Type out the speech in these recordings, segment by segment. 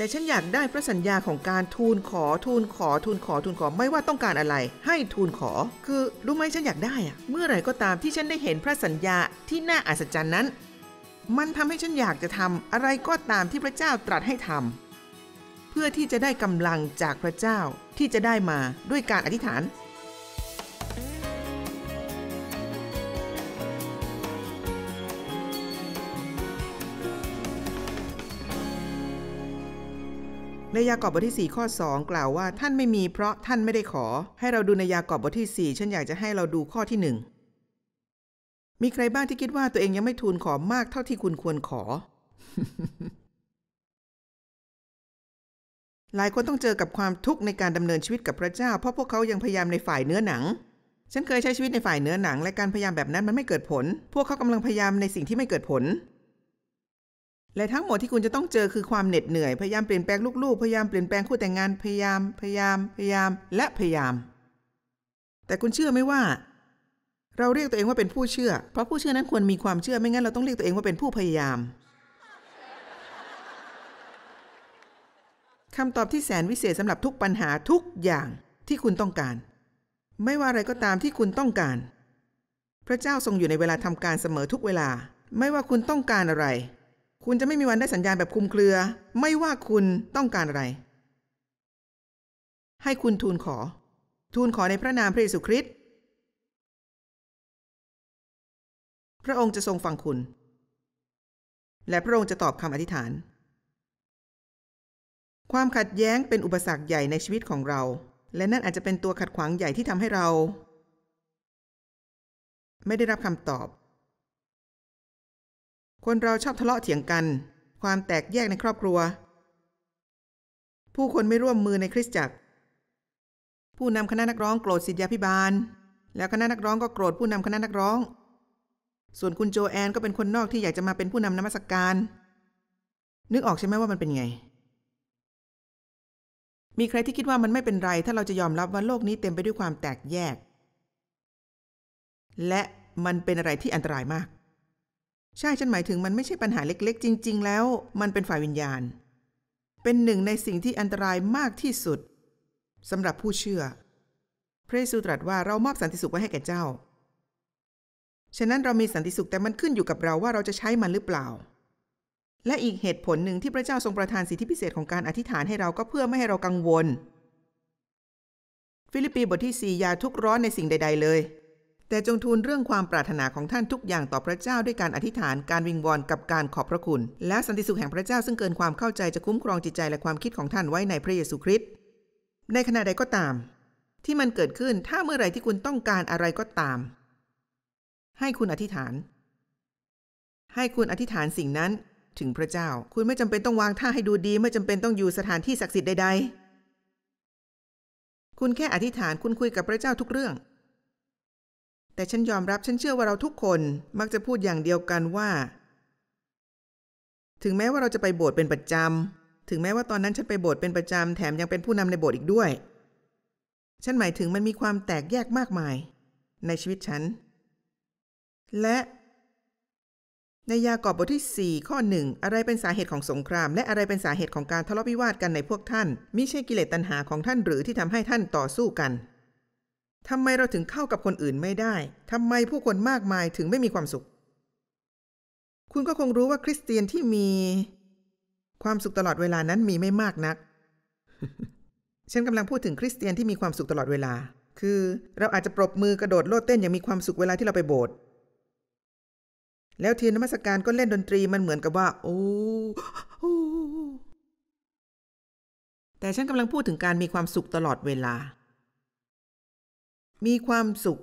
แต่ฉันอยากได้พระสัญญาของการทูลขอทูลขอทูลขอทูลขอไม่ว่าต้องการอะไรให้ทูลขอ คือ รู้ไหมฉันอยากได้อะเมื่อไหร่ก็ตามที่ฉันได้เห็นพระสัญญาที่น่าอัศจรรย์นั้น มันทำให้ฉันอยากจะทำอะไรก็ตามที่พระเจ้าตรัสให้ทำ เพื่อที่จะได้กำลังจากพระเจ้าที่จะได้มาด้วยการอธิษฐานในยากอบบทที่ 4 ข้อ 2 กล่าวว่าท่านไม่มีเพราะท่านไม่ได้ขอ ให้เราดูในยากอบบทที่4ฉันอยากจะให้เราดูข้อที่ 1 มีใครบ้างที่คิดว่าตัวเองยังไม่ทูลขอมากเท่าที่คุณควรขอ หลายคนต้องเจอกับความทุกข์ในการดำเนินชีวิตกับพระเจ้าเพราะพวกเขายังพยายามในฝ่ายเนื้อหนัง ฉันเคยใช้ชีวิตในฝ่ายเนื้อหนัง และการพยายามแบบนั้นมันไม่เกิดผล พวกเขากำลังพยายามในสิ่งที่ไม่เกิดผลและทั้งหมดที่คุณจะต้องเจอคือความเหน็ดเหนื่อย พยายามเปลี่ยนแปลงลูกๆ พยายามเปลี่ยนแปลงคู่แต่งงาน พยายาม พยายาม พยายาม และพยายาม แต่คุณเชื่อไหมว่า เราเรียกตัวเองว่าเป็นผู้เชื่อ เพราะผู้เชื่อนั้นควรมีความเชื่อ ไม่งั้นเราต้องเรียกตัวเองว่าเป็นผู้พยายามคำตอบที่แสนวิเศษสำหรับทุกปัญหาทุกอย่างที่คุณต้องการ ไม่ว่าอะไรก็ตามที่คุณต้องการ พระเจ้าทรงอยู่ในเวลาทำการเสมอทุกเวลา ไม่ว่าคุณต้องการอะไรคุณจะไม่มีวันได้สัญญาณแบบคุมเครือ ไม่ว่าคุณต้องการอะไร ให้คุณทูลขอ ทูลขอในพระนามพระเยซูคริสต์พระองค์จะทรงฟังคุณ และพระองค์จะตอบคำอธิษฐาน ความขัดแย้งเป็นอุปสรรคใหญ่ในชีวิตของเรา และนั่นอาจจะเป็นตัวขัดขวางใหญ่ที่ทำให้เรา ไม่ได้รับคำตอบคนเราชอบทะเลาะเถียงกัน ความแตกแยกในครอบครัว ผู้คนไม่ร่วมมือในคริสตจักร ผู้นำคณะนักร้องโกรธศิทธยาพิบาล แล้วคณะนักร้องก็โกรธผู้นำคณะนักร้อง ส่วนคุณโจแอนก็เป็นคนนอกที่อยากจะมาเป็นผู้นำนมัสกการนึกออกใช่ไหมว่ามันเป็นไง มีใครที่คิดว่ามันไม่เป็นไรถ้าเราจะยอมรับว่าโลกนี้เต็มไปด้วยความแตกแยก และมันเป็นอะไรที่อันตรายมากใช่ฉันหมายถึงมันไม่ใช่ปัญหาเล็ก ๆจริง ๆ แล้วมันเป็นฝ่ายวิญญาณ เป็นหนึ่งในสิ่งที่อันตรายมากที่สุดสำหรับผู้เชื่อ พระเยซูตรัสว่าเรามอบสันติสุขไว้ให้แก่เจ้า ฉะนั้นเรามีสันติสุขแต่มันขึ้นอยู่กับเราว่าเราจะใช้มันหรือเปล่า และอีกเหตุผลหนึ่งที่พระเจ้าทรงประทานสิทธิพิเศษของการอธิษฐานให้เราก็เพื่อไม่ให้เรากังวล ฟิลิปปีบทที่4อย่าทุกร้อนในสิ่งใดๆเลยแต่จงทูลเรื่องความปรารถนาของท่านทุกอย่างต่อพระเจ้าด้วยการอธิษฐาน การวิงวอนกับการขอบพระคุณ และสันติสุขแห่งพระเจ้าซึ่งเกินความเข้าใจจะคุ้มครองจิตใจและความคิดของท่านไว้ในพระเยซูคริสต์ในขณะใดก็ตาม ที่มันเกิดขึ้นถ้าเมื่อไรที่คุณต้องการอะไรก็ตาม ให้คุณอธิษฐาน ให้คุณอธิษฐานสิ่งนั้น ถึงพระเจ้าคุณไม่จำเป็นต้องวางท่าให้ดูดีไม่จำเป็นต้องอยู่สถานที่ศักดิ์สิทธิ์ใดๆคุณแค่อธิษฐานคุณคุยกับพระเจ้าทุกเรื่องแต่ฉันยอมรับฉันเชื่อว่าเราทุกคนมักจะพูดอย่างเดียวกันว่า ถึงแม้ว่าเราจะไปโบสถ์เป็นประจำถึงแม้ว่าตอนนั้นฉันไปโบสถ์เป็นประจำ แถมยังเป็นผู้นำในโบสถ์อีกด้วย ฉันหมายถึงมันมีความแตกแยกมากมาย ในชีวิตฉัน และ ในยากอบบทที่ 4 ข้อหนึ่งอะไรเป็นสาเหตุของสงคราม และอะไรเป็นสาเหตุของการทะเลาะวิวาทกันในพวกท่านมิใช่กิเลสตัณหาของท่านหรือที่ทำให้ท่านต่อสู้กันทำไมเราถึงเข้ากับคนอื่นไม่ได้ ทำไมผู้คนมากมายถึงไม่มีความสุข คุณก็คงรู้ว่าคริสเตียนที่มี ความสุขตลอดเวลานั้นมีไม่มากนัก ฉันกำลังพูดถึงคริสเตียนที่มีความสุขตลอดเวลา คือ เราอาจจะปรบมือกระโดด โลดเต้นอย่างมีความสุขเวลาที่เราไปโบสถ์ แล้วเทียนมัสการก็เล่นดนตรีมันเหมือนกับว่า โอ้โอแต่ฉันกำลังพูดถึงการมีความสุขตลอดเวลามีความสุข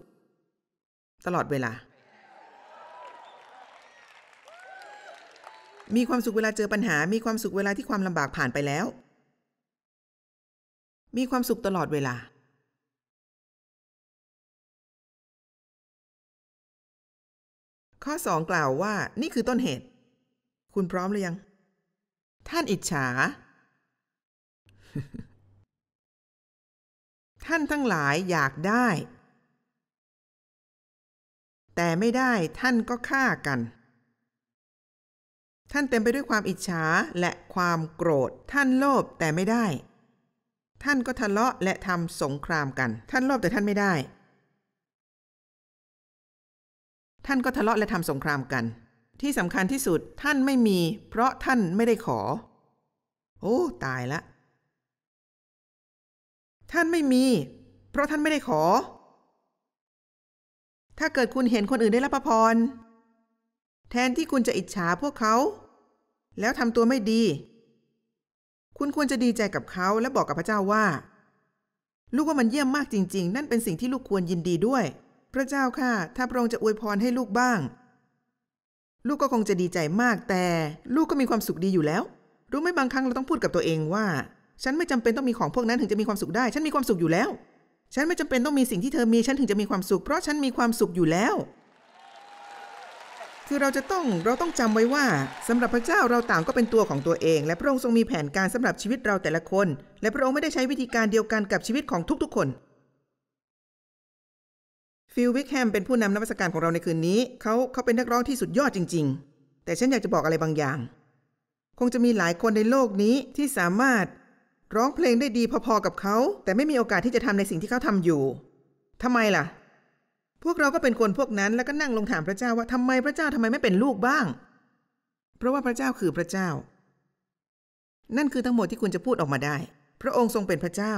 ตลอดเวลา มีความสุขเวลาเจอปัญหา มีความสุขเวลาที่ความลำบากผ่านไปแล้ว มีความสุขตลอดเวลา ข้อสองกล่าวว่า นี่คือต้นเหตุ คุณพร้อมหรือยัง ท่านอิจฉาท่านทั้งหลายอยากได้ แต่ไม่ได้ท่านก็ฆ่ากัน ท่านเต็มไปด้วยความอิจฉาและความโกรธท่านโลภแต่ไม่ได้ ท่านก็ทะเลาะและทำสงครามกัน ท่านโลภแต่ท่านไม่ได้ ท่านก็ทะเลาะและทำสงครามกัน ที่สำคัญที่สุดท่านไม่มี เพราะท่านไม่ได้ขอ โอ้ ตายละท่านไม่มี เพราะท่านไม่ได้ขอ ถ้าเกิดคุณเห็นคนอื่นได้รับประพร แทนที่คุณจะอิจฉาพวกเขา แล้วทำตัวไม่ดี คุณควรจะดีใจกับเขาและบอกกับพระเจ้าว่า ลูกว่ามันเยี่ยมมากจริงๆ นั่นเป็นสิ่งที่ลูกควรยินดีด้วย พระเจ้าค่ะ ถ้าพระองค์จะอวยพรให้ลูกบ้าง ลูกก็คงจะดีใจมากแต่ ลูกก็มีความสุขดีอยู่แล้ว รู้ไหมบางครั้งเราต้องพูดกับตัวเองว่าฉันไม่จำเป็นต้องมีของพวกนั้นถึงจะมีความสุขได้ ฉันมีความสุขอยู่แล้ว ฉันไม่จำเป็น ต้องมีสิ่งที่เธอมี ฉันถึงจะมีความสุข เพราะฉันมีความสุขอยู่แล้ว คือเราจะต้องเราต้องจำไว้ว่าสำหรับพระเจ้าเราต่างก็เป็นตัวของตัวเอง และพระองค์ทรงมีแผนการสำหรับชีวิตเราแต่ละคน และพระองค์ไม่ได้ใช้วิธีการเดียวกันกับชีวิตของทุกๆ คน ฟิลวิกแฮมเป็นผู้นำนวัตการของเราในคืนนี้เขาเขาเป็นนักร้องที่สุดยอดจริง ๆ แต่ฉันอยากจะบอกอะไรบางอย่าง คงจะมีหลายคนในโลกนี้ที่สามารถร้องเพลงได้ดีพอๆ กับเขา แต่ไม่มีโอกาสที่จะทำในสิ่งที่เขาทำอยู่ทำไมล่ะ พวกเราก็เป็นคนพวกนั้นแล้วก็นั่งลงถามพระเจ้าว่าทำไมพระเจ้าทำไมไม่เป็นลูกบ้าง เพราะว่าพระเจ้าคือพระเจ้า นั่นคือทั้งหมดที่คุณจะพูดออกมาได้ พระองค์ทรงเป็นพระเจ้า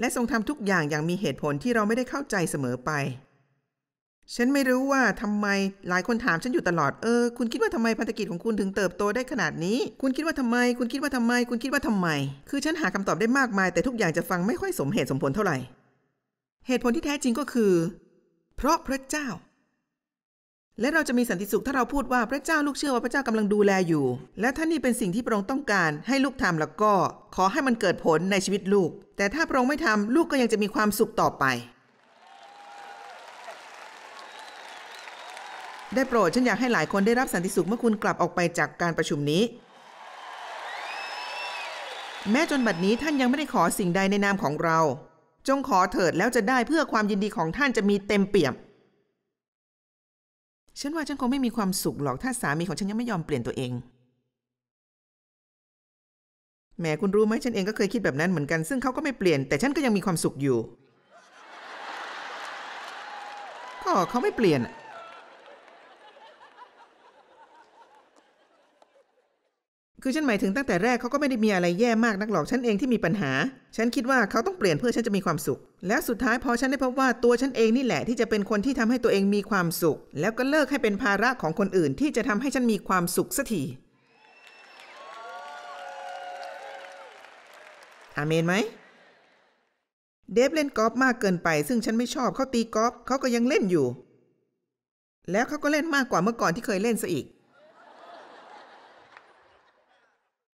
และทรงทำทุกอย่างอย่างมีเหตุผลที่เราไม่ได้เข้าใจเสมอไปฉันไม่รู้ว่าทำไมหลายคนถามฉันอยู่ตลอด เออ คุณคิดว่าทำไมพันธกิจของคุณถึงเติบโตได้ขนาดนี้ คุณคิดว่าทำไม คุณคิดว่าทำไม คุณคิดว่าทำไม คือฉันหาคำตอบได้มากมาย แต่ทุกอย่างจะฟังไม่ค่อยสมเหตุสมผลเท่าไหร่ เหตุผลที่แท้จริงก็คือ เพราะพระเจ้า และเราจะมีสันติสุขถ้าเราพูดว่าพระเจ้าลูกเชื่อว่าพระเจ้ากำลังดูแลอยู่ และท่านี่เป็นสิ่งที่พระองค์ต้องการให้ลูกทำแล้วก็ ขอให้มันเกิดผลในชีวิตลูก แต่ถ้าพระองค์ไม่ทำลูกก็ยังจะมีความสุขต่อไปได้โปรด ฉันอยากให้หลายคนได้รับสันติสุขเมื่อคุณกลับออกไปจากการประชุมนี้ แม้จนบัดนี้ท่านยังไม่ได้ขอสิ่งใดในนามของเรา จงขอเถิดแล้วจะได้เพื่อความยินดีของท่านจะมีเต็มเปี่ยมฉันว่าฉันคงไม่มีความสุขหรอกถ้าสามีของฉันยังไม่ยอมเปลี่ยนตัวเองแหมคุณรู้ไหมฉันเองก็เคยคิดแบบนั้นเหมือนกันซึ่งเขาก็ไม่เปลี่ยนแต่ฉันก็ยังมีความสุขอยู่ก็เขาไม่เปลี่ยนคือฉันหมายถึงตั้งแต่แรกเขาก็ไม่ได้มีอะไรแย่มากนักหรอกฉันเองที่มีปัญหา ฉันคิดว่าเขาต้องเปลี่ยนเพื่อฉันจะมีความสุข และสุดท้ายพอฉันได้พบว่าตัวฉันเองนี่แหละ ที่จะเป็นคนที่ทำให้ตัวเองมีความสุข แล้วก็เลิกให้เป็นภาระของคนอื่นที่จะทำให้ฉันมีความสุขสักทีอาเมนไหมเดฟเล่นกอล์ฟมากเกินไปซึ่งฉันไม่ชอบเขาตีกอล์ฟเขาก็ยังเล่นอยู่ แล้วเขาก็เล่นมากกว่าเมื่อก่อนที่เคยเล่นซะอีก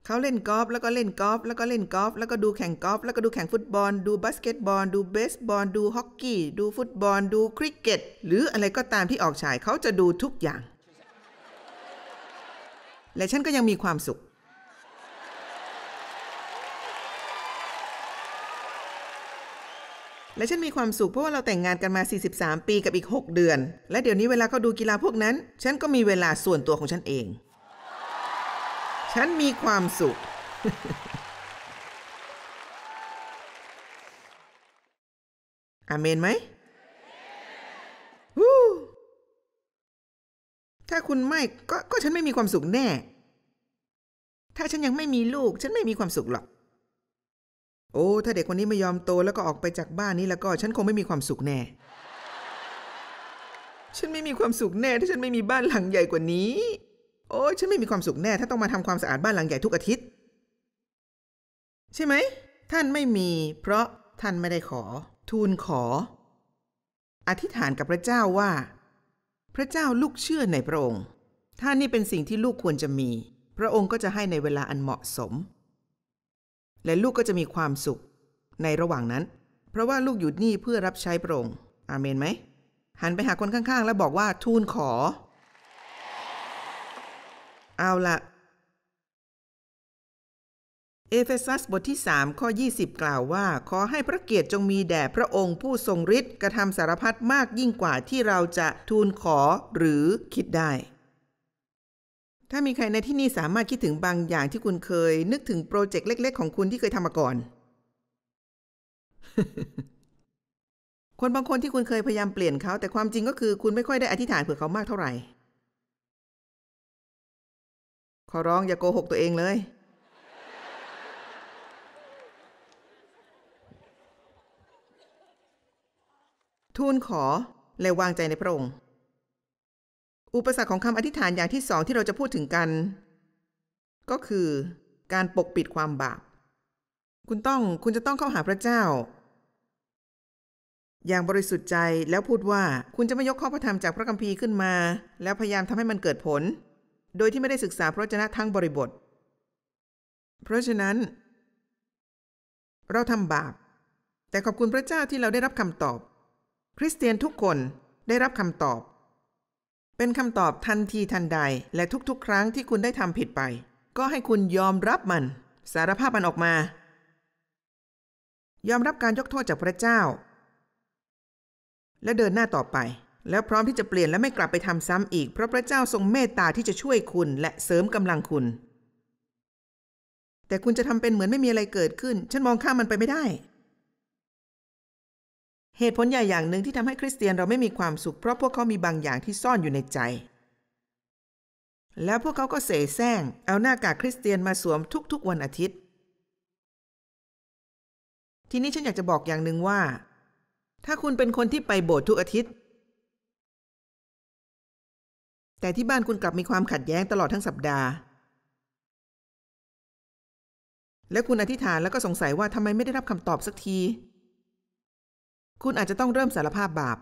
เขาเล่นกอล์ฟแล้วก็เล่นกอล์ฟแล้วก็เล่นกอล์ฟแล้วก็ดูแข่งกอล์ฟแล้วก็ดูแข่งฟุตบอล ดูบาสเกตบอล ดูเบสบอล ดูฮอกกี้ ดูฟุตบอล ดูคริกเก็ตหรืออะไรก็ตามที่ออกฉายเขาจะดูทุกอย่าง และฉันก็ยังมีความสุข และฉันมีความสุขเพราะว่าเราแต่งงานกันมา 43 ปีกับอีก 6 เดือน และเดี๋ยวนี้เวลาเขาดูกีฬาพวกนั้น ฉันก็มีเวลาส่วนตัวของฉันเองฉันมีความสุข อาเมนไหมวู้ถ้าคุณไม่ก็ก็ฉันไม่มีความสุขแน่ ถ้าฉันยังไม่มีลูกฉันไม่มีความสุขหรอก โอ้ถ้าเด็กคนนี้ไม่ยอมโตแล้วก็ออกไปจากบ้านนี้แล้วก็ฉันคงไม่มีความสุขแน่ ฉันไม่มีความสุขแน่ ถ้าฉันไม่มีบ้านหลังใหญ่กว่านี้โอ้ยฉันไม่มีความสุขแน่ ถ้าต้องมาทำความสะอาดบ้านหลังใหญ่ทุกอาทิตย์ ใช่ไหม ท่านไม่มี เพราะท่านไม่ได้ขอ ทูลขอ อธิษฐานกับพระเจ้าว่า พระเจ้าลูกเชื่อในพระองค์ ท่านนี่เป็นสิ่งที่ลูกควรจะมี พระองค์ก็จะให้ในเวลาอันเหมาะสม และลูกก็จะมีความสุขในระหว่างนั้น เพราะว่าลูกอยู่นี่เพื่อรับใช้พระองค์อาเมนไหมหันไปหาคนข้างๆแล้วบอกว่า ทูลขอเอาละ เอเฟซัสบทที่ 3 ข้อ 20 กล่าวว่า ขอให้พระเกียรติจงมีแด่พระองค์ผู้ทรงฤทธิ์กระทำสารพัดมากยิ่งกว่าที่เราจะทูลขอหรือคิดได้ ถ้ามีใครในที่นี้สามารถคิดถึงบางอย่างที่คุณเคย นึกถึงโปรเจกต์เล็ก ๆ ของคุณที่เคยทำมาก่อน คนบางคนที่คุณเคยพยายามเปลี่ยนเขา แต่ความจริงก็คือคุณไม่ค่อยได้อธิษฐานเผื่อเขามากเท่าไหร่ขอร้องอย่าโกหกตัวเองเลย ทูลขอ และวางใจในพระองค์ อุปสรรคของคำอธิษฐานอย่างที่สองที่เราจะพูดถึงกัน ก็คือการปกปิดความบาปคุณต้องคุณจะต้องเข้าหาพระเจ้า อย่างบริสุทธิ์ใจแล้วพูดว่าคุณจะไม่ยกข้อพระธรรมจากพระคัมภีร์ขึ้นมา แล้วพยายามทำให้มันเกิดผลโดยที่ไม่ได้ศึกษาพระชนะทั้งบริบท เพราะฉะนั้น เราทำบาป แต่ขอบคุณพระเจ้าที่เราได้รับคำตอบ คริสเตียนทุกคนได้รับคำตอบ เป็นคำตอบทันทีทันใด และทุกๆครั้งที่คุณได้ทำผิดไป ก็ให้คุณยอมรับมัน สารภาพมันออกมา ยอมรับการยกโทษจากพระเจ้า และเดินหน้าต่อไปแล้วพร้อมที่จะเปลี่ยนและไม่กลับไปทำซ้ำอีก เพราะพระเจ้าทรงเมตตาที่จะช่วยคุณและเสริมกำลังคุณ แต่คุณจะทำเป็นเหมือนไม่มีอะไรเกิดขึ้นฉันมองข้ามมันไปไม่ได้ เหตุผลใหญ่อย่างหนึ่งที่ทำให้คริสเตียนเราไม่มีความสุขเพราะพวกเขามีบางอย่างที่ซ่อนอยู่ในใจ แล้วพวกเขาก็เสแสร้ง เอาหน้ากากคริสเตียนมาสวมทุกๆวันอาทิตย์ทีนี้ฉันอยากจะบอกอย่างหนึ่งว่า ถ้าคุณเป็นคนที่ไปโบสถ์ทุกอาทิตย์แต่ที่บ้านคุณกลับมีความขัดแย้งตลอดทั้งสัปดาห์ และคุณอธิษฐานแล้วก็สงสัยว่าทำไมไม่ได้รับคำตอบสักที คุณอาจจะต้องเริ่มสารภาพบาป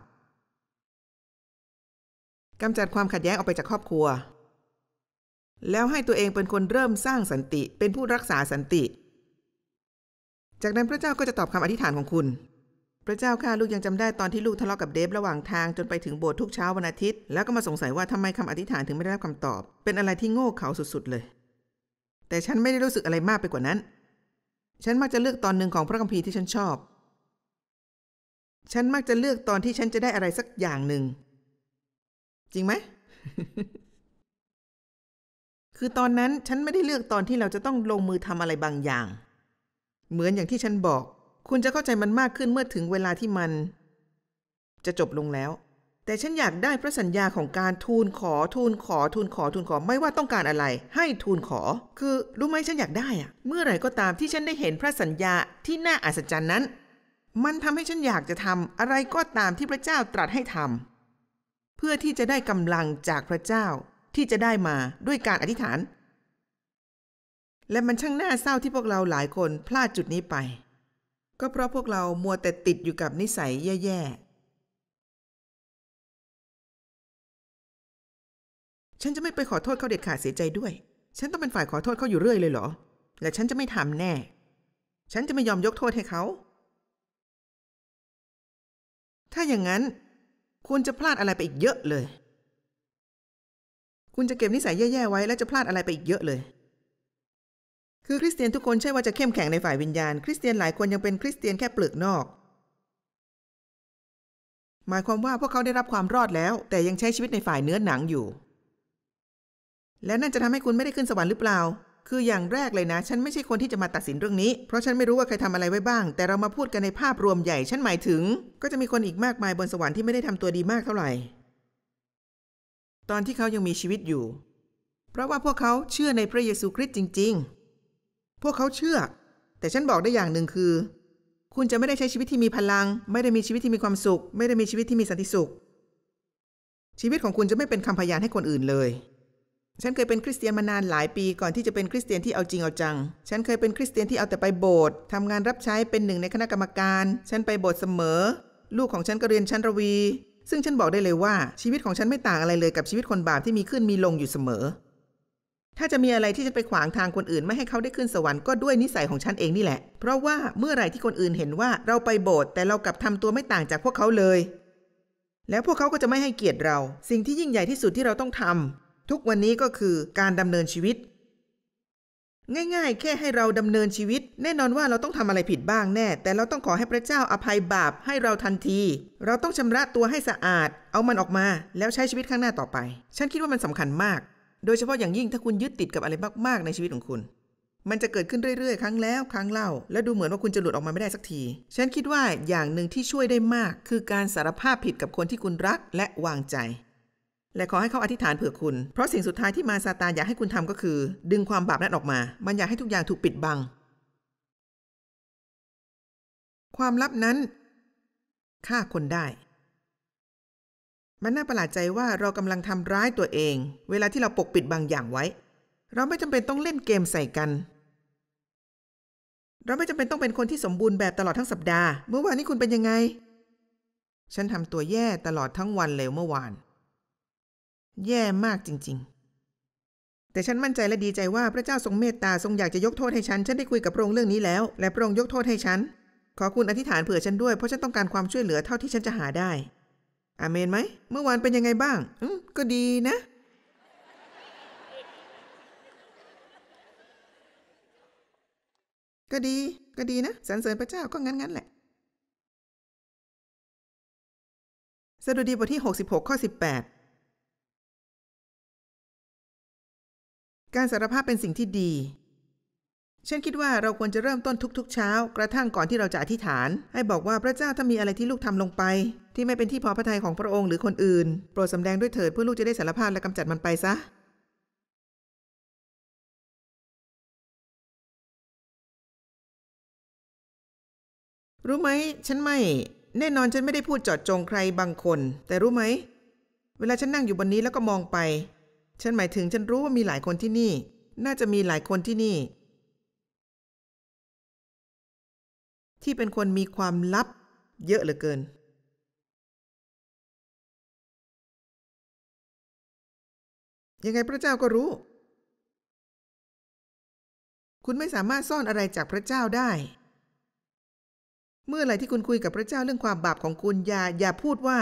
กำจัดความขัดแย้งออกไปจากครอบครัว แล้วให้ตัวเองเป็นคนเริ่มสร้างสันติเป็นผู้รักษาสันติ จากนั้นพระเจ้าก็จะตอบคำอธิษฐานของคุณพระเจ้าค่ะลูกยังจำได้ตอนที่ลูกทะเลาะกับเดฟระหว่างทางจนไปถึงโบสถ์ทุกเช้าวันอาทิตย์แล้วก็มาสงสัยว่าทำไมคำอธิษฐานถึงไม่ได้รับคำตอบ เป็นอะไรที่โง่เขลาสุดๆเลย แต่ฉันไม่ได้รู้สึกอะไรมากไปกว่านั้น ฉันมักจะเลือกตอนหนึ่งของพระคัมภีร์ที่ฉันชอบ ฉันมักจะเลือกตอนที่ฉันจะได้อะไรสักอย่างหนึ่งจริงไหมคือตอนนั้น ฉันไม่ได้เลือกตอนที่เราจะต้องลงมือทำอะไรบางอย่าง เหมือนอย่างที่ฉันบอกคุณจะเข้าใจมันมากขึ้นเมื่อถึงเวลาที่มันจะจบลงแล้ว แต่ฉันอยากได้พระสัญญาของการทูลขอทูลขอทูลขอทูลขอไม่ว่าต้องการอะไร ให้ทูลขอ คือรู้ไหมฉันอยากได้อะเมื่อไหร่ก็ตามที่ฉันได้เห็นพระสัญญาที่น่าอัศจรรย์นั้น มันทำให้ฉันอยากจะทำอะไรก็ตามที่พระเจ้าตรัสให้ทำ เพื่อที่จะได้กำลังจากพระเจ้า ที่จะได้มาด้วยการอธิษฐาน และมันช่างน่าเศร้าที่พวกเราหลายคนพลาดจุดนี้ไปก็เพราะพวกเรามัวแต่ติดอยู่กับนิสัยแย่ๆ ฉันจะไม่ไปขอโทษเขาเด็ดขาดเสียใจด้วย ฉันต้องเป็นฝ่ายขอโทษเขาอยู่เรื่อยเลยเหรอ และฉันจะไม่ทำแน่ ฉันจะไม่ยอมยกโทษให้เขา ถ้าอย่างนั้นคุณจะพลาดอะไรไปอีกเยอะเลย คุณจะเก็บนิสัยแย่ๆ ไว้แล้วจะพลาดอะไรไปอีกเยอะเลยคือคริสเตียนทุกคนใช่ว่าจะเข้มแข็งในฝ่ายวิญญาณ คริสเตียนหลายคนยังเป็นคริสเตียนแค่เปลือกนอก หมายความว่าพวกเขาได้รับความรอดแล้ว แต่ยังใช้ชีวิตในฝ่ายเนื้อหนังอยู่ และนั่นจะทำให้คุณไม่ได้ขึ้นสวรรค์หรือเปล่า คืออย่างแรกเลยนะ ฉันไม่ใช่คนที่จะมาตัดสินเรื่องนี้เพราะฉันไม่รู้ว่าใครทำอะไรไว้บ้าง แต่เรามาพูดกันในภาพรวมใหญ่ฉันหมายถึง ก็จะมีคนอีกมากมายบนสวรรค์ที่ไม่ได้ทำตัวดีมากเท่าไหร่ ตอนที่เขายังมีชีวิตอยู่ เพราะว่าพวกเขาเชื่อในพระเยซูคริสต์จริง ๆพวกเขาเชื่อ แต่ฉันบอกได้อย่างหนึ่งคือ คุณจะไม่ได้ใช้ชีวิตที่มีพลัง ไม่ได้มีชีวิตที่มีความสุข ไม่ได้มีชีวิตที่มีสันติสุข ชีวิตของคุณจะไม่เป็นคำพยานให้คนอื่นเลย ฉันเคยเป็นคริสเตียนมานานหลายปีก่อนที่จะเป็นคริสเตียนที่เอาจริงเอาจัง ฉันเคยเป็นคริสเตียนที่เอาแต่ไปโบสถ์ทำงานรับใช้เป็นหนึ่งในคณะกรรมการ ฉันไปโบสถ์เสมอ ลูกของฉันก็เรียนชั้นระวี ซึ่งฉันบอกได้เลยว่าชีวิตของฉันไม่ต่างอะไรเลยกับชีวิตคนบาปที่มีขึ้นมีลงอยู่เสมอถ้าจะมีอะไรที่จะไปขวางทางคนอื่น ไม่ให้เขาได้ขึ้นสวรรค์ก็ด้วยนิสัยของฉันเองนี่แหละ เพราะว่าเมื่อไรที่คนอื่นเห็นว่าเราไปโบสถ์แต่เรากลับทำตัวไม่ต่างจากพวกเขาเลย แล้วพวกเขาก็จะไม่ให้เกียรติเรา สิ่งที่ยิ่งใหญ่ที่สุดที่เราต้องทำ ทุกวันนี้ก็คือการดำเนินชีวิต ง่าย ๆ แค่ให้เราดำเนินชีวิต แน่นอนว่าเราต้องทำอะไรผิดบ้างแน่ แต่เราต้องขอให้พระเจ้าอภัยบาปให้เราทันที เราต้องชำระตัวให้สะอาด เอามันออกมาแล้วใช้ชีวิตข้างหน้าต่อไปฉันคิดว่ามันสำคัญมากโดยเฉพาะอย่างยิ่งถ้าคุณยึดติดกับอะไรมากๆ ในชีวิตของคุณ มันจะเกิดขึ้นเรื่อยๆ ครั้งแล้วครั้งเล่า และดูเหมือนว่าคุณจะหลุดออกมาไม่ได้สักที ฉันคิดว่าอย่างหนึ่งที่ช่วยได้มากคือการสารภาพผิดกับคนที่คุณรักและวางใจ และขอให้เขาอธิษฐานเผื่อคุณ เพราะสิ่งสุดท้ายที่มาซาตานอยากให้คุณทำก็คือ ดึงความบาปนั้นออกมา มันอยากให้ทุกอย่างถูกปิดบัง ความลับนั้นฆ่าคนได้มันน่าประหลาดใจว่าเรากำลังทำร้ายตัวเอง เวลาที่เราปกปิดบางอย่างไว้ เราไม่จำเป็นต้องเล่นเกมใส่กัน เราไม่จำเป็นต้องเป็นคนที่สมบูรณ์แบบตลอดทั้งสัปดาห์ เมื่อวานนี้คุณเป็นยังไง ฉันทำตัวแย่ตลอดทั้งวันเลยเมื่อวาน แย่มากจริงๆ แต่ฉันมั่นใจและดีใจว่า พระเจ้าทรงเมตตา ทรงอยากจะยกโทษให้ฉัน ฉันได้คุยกับพระองค์เรื่องนี้แล้ว และพระองค์ยกโทษให้ฉัน ขอคุณอธิษฐานเผื่อฉันด้วย เพราะฉันต้องการความช่วยเหลือเท่าที่ฉันจะหาได้อาเมนไหมเมื่อวานเป็นยังไงบ้าง อืมก็ดีนะ ก็ดี ก็ดีนะสรรเสริญพระเจ้า ก็งั้นงั้นแหละสดุดีบทที่ 66 ข้อ 18 การสารภาพเป็นสิ่งที่ดีฉันคิดว่าเราควรจะเริ่มต้นทุกๆ เช้า กระทั่งก่อนที่เราจะอธิษฐาน ให้บอกว่าพระเจ้าถ้ามีอะไรที่ลูกทำลงไป ที่ไม่เป็นที่พอพระทัยของพระองค์หรือคนอื่นโปรดสำแดงด้วยเถิดเพื่อลูกจะได้สารภาพและกำจัดมันไปซะ รู้ไหม ฉันไม่ แน่นอนฉันไม่ได้พูดจอดจงใครบางคน แต่รู้ไหม เวลาฉันนั่งอยู่บนนี้แล้วก็มองไป ฉันหมายถึงฉันรู้ว่ามีหลายคนที่นี่ น่าจะมีหลายคนที่นี่ที่เป็นคนมีความลับเยอะเหลือเกิน ยังไงพระเจ้าก็รู้ คุณไม่สามารถซ่อนอะไรจากพระเจ้าได้ เมื่อไรที่คุณคุยกับพระเจ้าเรื่องความบาปของคุณ อย่าอย่าพูดว่า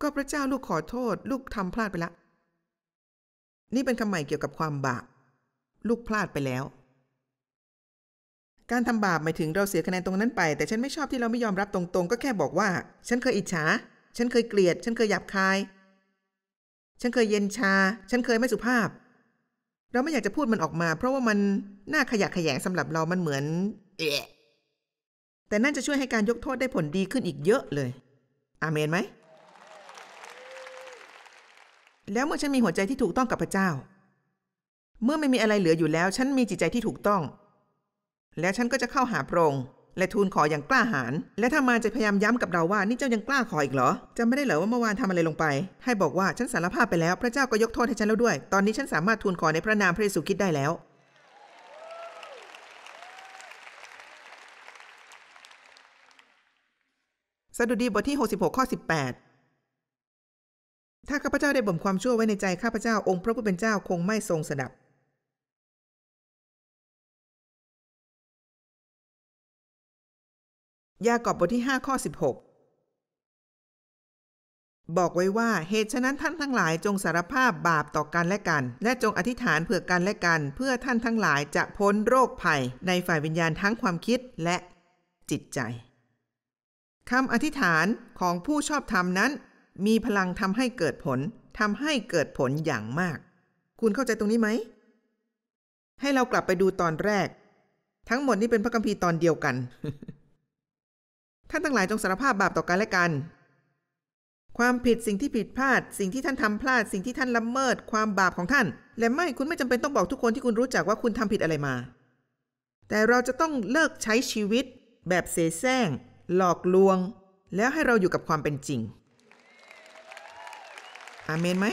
ก็พระเจ้าลูกขอโทษ ลูกทำพลาดไปละ นี่เป็นคำใหม่เกี่ยวกับความบาป ลูกพลาดไปแล้วการทำบาปหมายถึงเราเสียคะแนนตรงนั้นไป แต่ฉันไม่ชอบที่เราไม่ยอมรับตรงๆ ก็แค่บอกว่า ฉันเคยอิจฉาฉันเคยเกลียดฉันเคยหยาบคาย ฉันเคยเย็นชา ฉันเคยไม่สุภาพ เราไม่อยากจะพูดมันออกมา เพราะว่ามันน่าขยะแขยงสำหรับเรามันเหมือน เอะแต่นั่นจะช่วยให้การยกโทษได้ผลดีขึ้นอีกเยอะเลย อาเมนไหมแล้วเมื่อฉันมีหัวใจที่ถูกต้องกับพระเจ้า เมื่อไม่มีอะไรเหลืออยู่แล้ว ฉันมีจิตใจที่ถูกต้องแล้วฉันก็จะเข้าหาพระองค์และทูลขออย่างกล้าหาญและถ้ามารจะพยายามย้ำกับเราว่านี่เจ้ายังกล้าขออีกเหรอจำไม่ได้เหรอว่าเมื่อวานทำอะไรลงไป ให้บอกว่าฉันสารภาพไปแล้ว พระเจ้าก็ยกโทษให้ฉันแล้วด้วย ตอนนี้ฉันสามารถทูลขอในพระนามพระเยซูคริสต์ได้แล้ว สดุดีบทที่66ข้อ18 ถ้าข้าพเจ้าได้บ่มความชั่วไว้ในใจข้าพเจ้าองค์ พระผู้เป็นเจ้าคงไม่ทรงสดับยากอบบทที่ 5 ข้อ 16 บอกไว้ว่า เหตุฉะนั้นท่านทั้งหลายจงสารภาพบาปต่อกันและกัน และจงอธิษฐานเผื่อกันและกัน เพื่อท่านทั้งหลายจะพ้นโรคภัยในฝ่ายวิญญาณทั้งความคิดและ จิตใจคำอธิษฐานของผู้ชอบธรรมนั้น มีพลังทำให้เกิดผลทำให้เกิดผลอย่างมาก คุณเข้าใจตรงนี้ไหม ให้เรากลับไปดูตอนแรก ทั้งหมดนี้เป็นพระคัมภีร์ตอนเดียวกันท่านทั้งหลายจงสารภาพบาปต่อกันและกัน ความผิดสิ่งที่ผิดพลาดสิ่งที่ท่านทำพลาดสิ่งที่ท่านละเมิดความบาปของท่าน และไม่คุณไม่จำเป็นต้องบอกทุกคนที่คุณรู้จักว่าคุณทำผิดอะไรมา แต่เราจะต้องเลิกใช้ชีวิต แบบเสแสร้ง หลอกลวง แล้วให้เราอยู่กับความเป็นจริง อาเมนไหม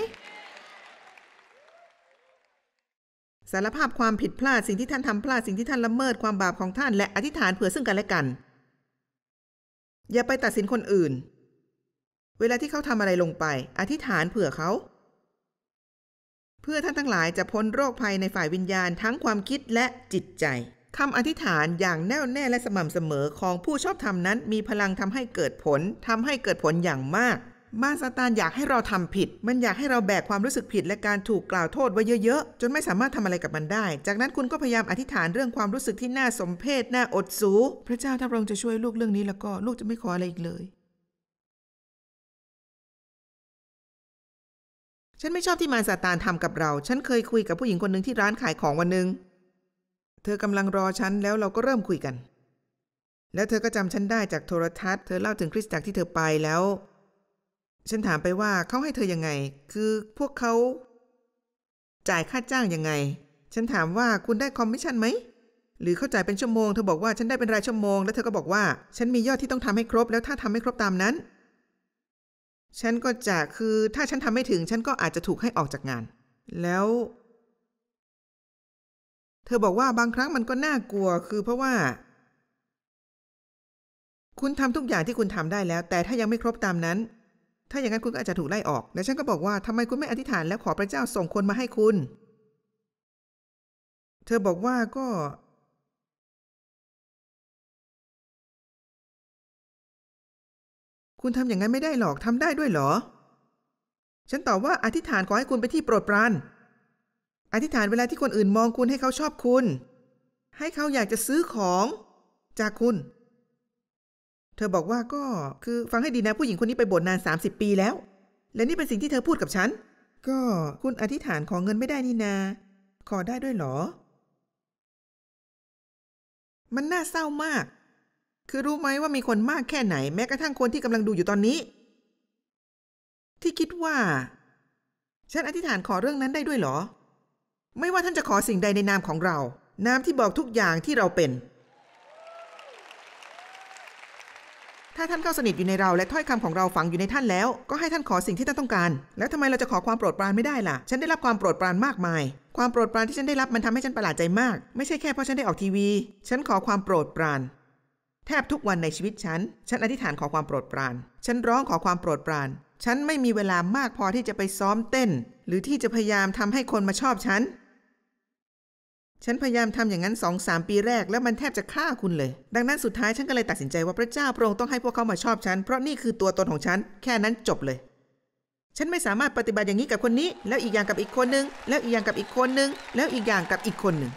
สารภาพความผิดพลาดสิ่งที่ท่านทำพลาดสิ่งที่ท่านละเมิดความบาปของท่านและอธิษฐานเผื่อซึ่งกันและกันอย่าไปตัดสินคนอื่น เวลาที่เขาทำอะไรลงไป อธิษฐานเผื่อเขา เพื่อท่านทั้งหลายจะพ้นโรคภัยในฝ่ายวิญญาณทั้งความคิดและจิตใจ คำอธิษฐานอย่างแน่วแน่และสม่ำเสมอของผู้ชอบธรรมนั้นมีพลังทำให้เกิดผล ทำให้เกิดผลอย่างมากมารซาตานอยากให้เราทำผิด มันอยากให้เราแบกความรู้สึกผิดและการถูกกล่าวโทษไว้เยอะๆ จนไม่สามารถทำอะไรกับมันได้ จากนั้นคุณก็พยายามอธิษฐานเรื่องความรู้สึกที่น่าสมเพชน่าอดสู พระเจ้าถ้าพระองค์จะช่วยลูกเรื่องนี้แล้วก็ลูกจะไม่ขออะไรอีกเลย ฉันไม่ชอบที่มารซาตานทำกับเรา ฉันเคยคุยกับผู้หญิงคนหนึ่งที่ร้านขายของวันหนึ่ง เธอกำลังรอฉันแล้วเราก็เริ่มคุยกัน แล้วเธอก็จำฉันได้จากโทรทัศน์ เธอเล่าถึงคริสตจักรที่เธอไปแล้วฉันถามไปว่าเขาให้เธอยังไง คือพวกเขา จ่ายค่าจ้างยังไง ฉันถามว่าคุณได้คอมมิชชั่นไหม หรือเขาจ่ายเป็นชั่วโมง เธอบอกว่าฉันได้เป็นรายชั่วโมง แล้วเธอก็บอกว่าฉันมียอดที่ต้องทำให้ครบ แล้วถ้าทำไม่ครบตามนั้น ฉันก็จะ คือถ้าฉันทำไม่ถึง ฉันก็อาจจะถูกให้ออกจากงาน แล้ว เธอบอกว่าบางครั้งมันก็น่ากลัว คือเพราะว่า คุณทำทุกอย่างที่คุณทำได้แล้ว แต่ถ้ายังไม่ครบตามนั้นถ้าอย่างนั้นคุณก็อาจจะถูกไล่ออกและฉันก็บอกว่าทำไมคุณไม่อธิษฐานแล้วขอพระเจ้าส่งคนมาให้คุณ เธอบอกว่าก็ คุณทำอย่างนั้น ไม่ได้หรอกทำได้ด้วยเหรอ ฉันตอบว่าอธิษฐานขอให้คุณไปที่โปรดปรานอธิษฐานเวลาที่คนอื่นมองคุณให้เขาชอบคุณ ให้เขาอยากจะซื้อของ จากคุณเธอบอกว่าก็คือฟังให้ดีนะผู้หญิงคนนี้ไปบ่นนาน 30 ปีแล้ว และนี่เป็นสิ่งที่เธอพูดกับฉัน ก็คุณอธิษฐานของเงินไม่ได้นี่นา ขอได้ด้วยหรอ มันน่าเศร้ามาก คือรู้ไหมว่ามีคนมากแค่ไหนแม้กระทั่งคนที่กำลังดูอยู่ตอนนี้ ที่คิดว่า ฉันอธิษฐานขอเรื่องนั้นได้ด้วยหรอ ไม่ว่าท่านจะขอสิ่งใดในนามของเรานามที่บอกทุกอย่างที่เราเป็นถ้าท่านเข้าสนิทอยู่ในเราและถ้อยคำของเราฝังอยู่ในท่านแล้ว ก็ให้ท่านขอสิ่งที่ท่านต้องการ แล้วทำไมเราจะขอความโปรดปรานไม่ได้ล่ะฉันได้รับความโปรดปรานมากมายความโปรดปรานที่ฉันได้รับมันทำให้ฉันประหลาดใจมากไม่ใช่แค่เพราะฉันได้ออกทีวี ฉันขอความโปรดปราน แทบทุกวันในชีวิตฉันฉันอธิษฐานขอความโปรดปรานฉันร้องขอความโปรดปราน ฉันไม่มีเวลามากพอที่จะไปซ้อมเต้น หรือที่จะพยายามทำให้คนมาชอบฉันฉันพยายามทำอย่างนั้นสองสามปีแรกแล้วมันแทบจะฆ่าคุณเลย ดังนั้นสุดท้ายฉันก็เลยตัดสินใจว่าพระเจ้าพระองค์ต้องให้พวกเขามาชอบฉันเพราะนี่คือตัวตนของฉันแค่นั้นจบเลย ฉันไม่สามารถปฏิบัติอย่างนี้กับคนนี้แล้วอีกอย่างกับอีกคนนึงแล้วอีกอย่างกับอีกคนนึง แล้วอีกอย่างกับอีกคนหนึ่ง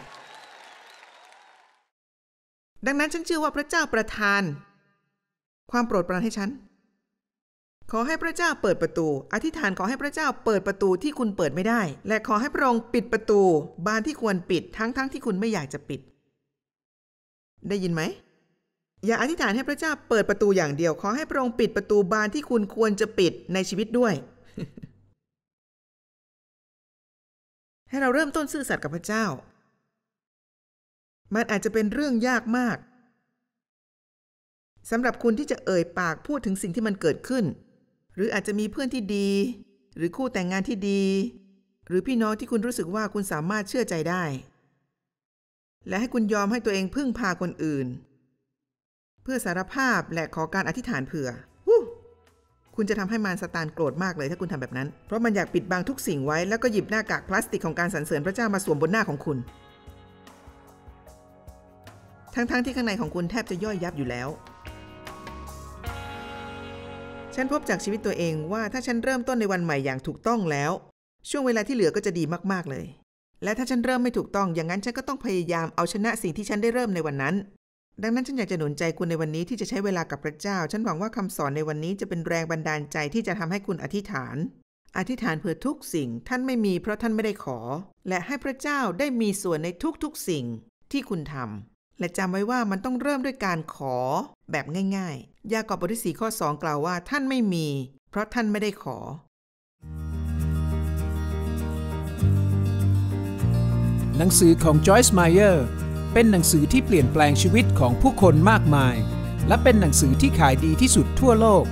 ดังนั้นฉันเชื่อว่าพระเจ้าประทาน ความโปรดปรานให้ฉันขอให้พระเจ้าเปิดประตู อธิษฐานขอให้พระเจ้าเปิดประตูที่คุณเปิดไม่ได้ และขอให้พระองค์ปิดประตูบานที่ควรปิดทั้งๆทที่คุณไม่อยากจะปิด ได้ยินไหมอย่าอธิษฐานให้พระเจ้าเปิดประตู อย่างเดียว ขอให้พระองค์ปิดประตูบานที่คุณควรจะปิดในชีวิตด้วยให้เราเริ่มต้นซื่อสัตย์กับพระเจ้า มันอาจจะเป็นเรื่องยากมากสำหรับคุณที่จะเอ่ยปากพูดถึงสิ่งที่มันเกิดขึ้นหรืออาจจะมีเพื่อนที่ดี หรือคู่แต่งงานที่ดี หรือพี่น้องที่คุณรู้สึกว่าคุณสามารถเชื่อใจได้ และให้คุณยอมให้ตัวเองพึ่งพาคนอื่น เพื่อสารภาพและขอการอธิษฐานเผื่อคุณจะทำให้มารสตานโกรธมากเลยถ้าคุณทำแบบนั้น เพราะมันอยากปิดบังทุกสิ่งไว้แล้วก็หยิบหน้ากากพลาสติกของการสรรเสริญพระเจ้ามาสวมบนหน้าของคุณ ทั้งๆทที่ข้างในของคุณแทบจะย่อยยับอยู่แล้วฉันพบจากชีวิตตัวเองว่า ถ้าฉันเริ่มต้นในวันใหม่อย่างถูกต้องแล้ว ช่วงเวลาที่เหลือก็จะดีมากๆเลย และถ้าฉันเริ่มไม่ถูกต้อง อย่างนั้นฉันก็ต้องพยายามเอาชนะสิ่งที่ฉันได้เริ่มในวันนั้น ดังนั้นฉันอยากจะหนุนใจคุณในวันนี้ที่จะใช้เวลากับพระเจ้าฉันหวังว่าคำสอนในวันนี้จะเป็นแรงบันดาลใจที่จะทำให้คุณอธิษฐาน อธิษฐานเพื่อทุกสิ่ง ท่านไม่มีเพราะท่านไม่ได้ขอ และให้พระเจ้าได้มีส่วนในทุกๆสิ่งที่คุณทำ และจำไว้ว่ามันต้องเริ่มด้วยการขอแบบง่าย ๆยากอบบทที่ส่ข้อสองกล่าวว่าท่านไม่มี เพราะท่านไม่ได้ขอ หนังสือของจอยส์ไมเออร์เป็นหนังสือที่เปลี่ยนแปลงชีวิตของผู้คนมากมาย และเป็นหนังสือที่ขายดีที่สุดทั่วโลก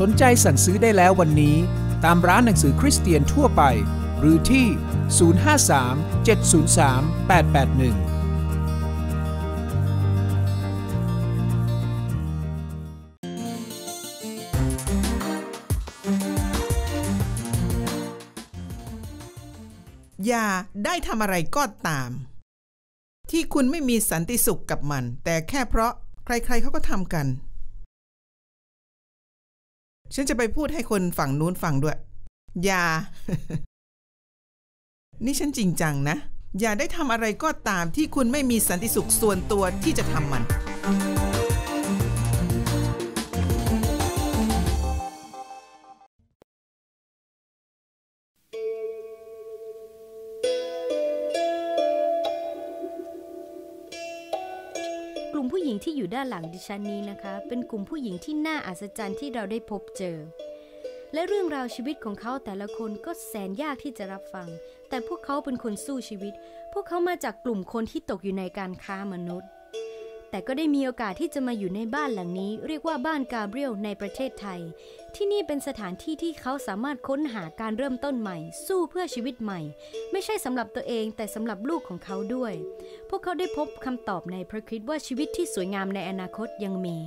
สนใจสั่งซื้อได้แล้ววันนี้ ตามร้านหนังสือคริสเตียนทั่วไป หรือที่ 053 703 881ยาได้ทำอะไรก็ตาม ที่คุณไม่มีสันติสุขกับมัน แต่แค่เพราะใคร ๆ เขาก็ทำกัน ฉันจะไปพูดให้คนฝั่งนู้นฟังด้วย อย่า นี่ฉันจริงจังนะ อย่าได้ทำอะไรก็ตามที่คุณไม่มีสันติสุขส่วนตัวที่จะทำมันานหลังดิฉันนี้นะคะเป็นกลุ่มผู้หญิงที่น่าอัศจรรย์ที่เราได้พบเจอ และเรื่องราวชีวิตของเขาแต่ละคนก็แสนยากที่จะรับฟัง แต่พวกเขาเป็นคนสู้ชีวิต พวกเขามาจากกลุ่มคนที่ตกอยู่ในการค้ามนุษย์แต่ก็ได้มีโอกาสที่จะมาอยู่ในบ้านหลังนี้เรียกว่าบ้านกาเบรียลในประเทศไทย ที่นี่เป็นสถานที่ที่เขาสามารถค้นหาการเริ่มต้นใหม่ สู้เพื่อชีวิตใหม่ ไม่ใช่สำหรับตัวเองแต่สำหรับลูกของเขาด้วย พวกเขาได้พบคำตอบในพระคิดว่าชีวิตที่สวยงามในอนาคตยังมี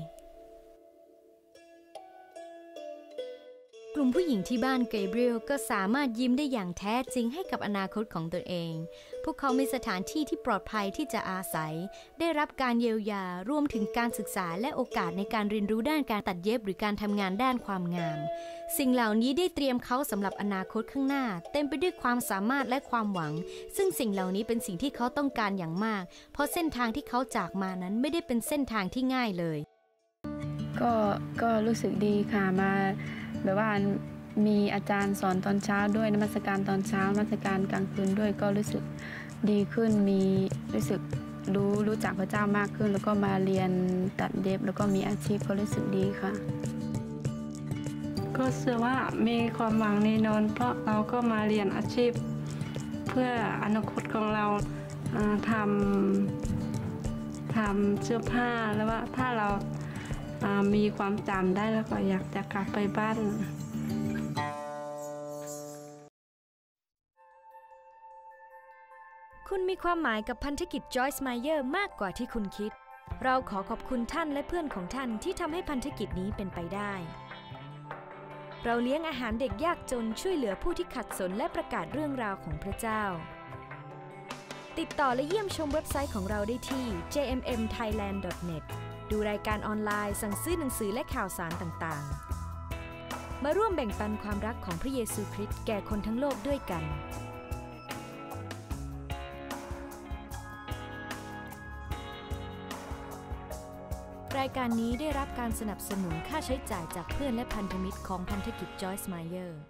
กลุ่มผู้หญิงที่บ้านเกเบรียลก็สามารถยิ้มได้อย่างแท้จริงให้กับอนาคตของตนเอง พวกเขามีสถานที่ที่ปลอดภัยที่จะอาศัย ได้รับการเยียวยาร่วมถึงการศึกษาและโอกาสในการเรียนรู้ด้านการตัดเย็บหรือการทำงานด้านความงาม สิ่งเหล่านี้ได้เตรียมเขาสำหรับอนาคตข้างหน้า เต็มไปด้วยความสามารถและความหวัง ซึ่งสิ่งเหล่านี้เป็นสิ่งที่เขาต้องการอย่างมาก เพราะเส้นทางที่เขาจากมานั้นไม่ได้เป็นเส้นทางที่ง่ายเลย ก็ ก็รู้สึกดีค่ะมาแบบว่ามีอาจารย์สอนตอนเช้าด้วยนมัสการตอนเช้านมัสการกลางคืนด้วยก็รู้สึกดีขึ้นมีรู้สึกรู้รู้จักพระเจ้ามากขึ้น แล้วก็มาเรียนตัดเย็บแล้วก็มีอาชีพก็รู้สึกดีค่ะ ก็เสื่อว่ามีความหวังในนอน เพราะเราก็มาเรียนอาชีพ เพื่ออนาคตของเราทำทำเสื้อผ้าแล้วว่าถ้าเรามีความจำได้ แล้วก็อยากจะกลับไปบ้าน คุณมีความหมายกับพันธกิจจอยส์ไมเยอร์ มากกว่าที่คุณคิด เราขอขอบคุณท่านและเพื่อนของท่านที่ทำให้พันธกิจนี้เป็นไปได้ เราเลี้ยงอาหารเด็กยากจนช่วยเหลือผู้ที่ขัดสนและประกาศเรื่องราวของพระเจ้า ติดต่อและเยี่ยมชมเว็บไซต์ของเราได้ที่ jmmthailand.net ดูรายการออนไลน์ สั่งซื้อหนังสือและข่าวสารต่างๆ มาร่วมแบ่งปันความรักของพระเยซูคริสต์แก่คนทั้งโลกด้วยกัน รายการนี้ได้รับการสนับสนุนค่าใช้จ่ายจากเพื่อนและพันธมิตรของพันธกิจจอยส์มาเยอร์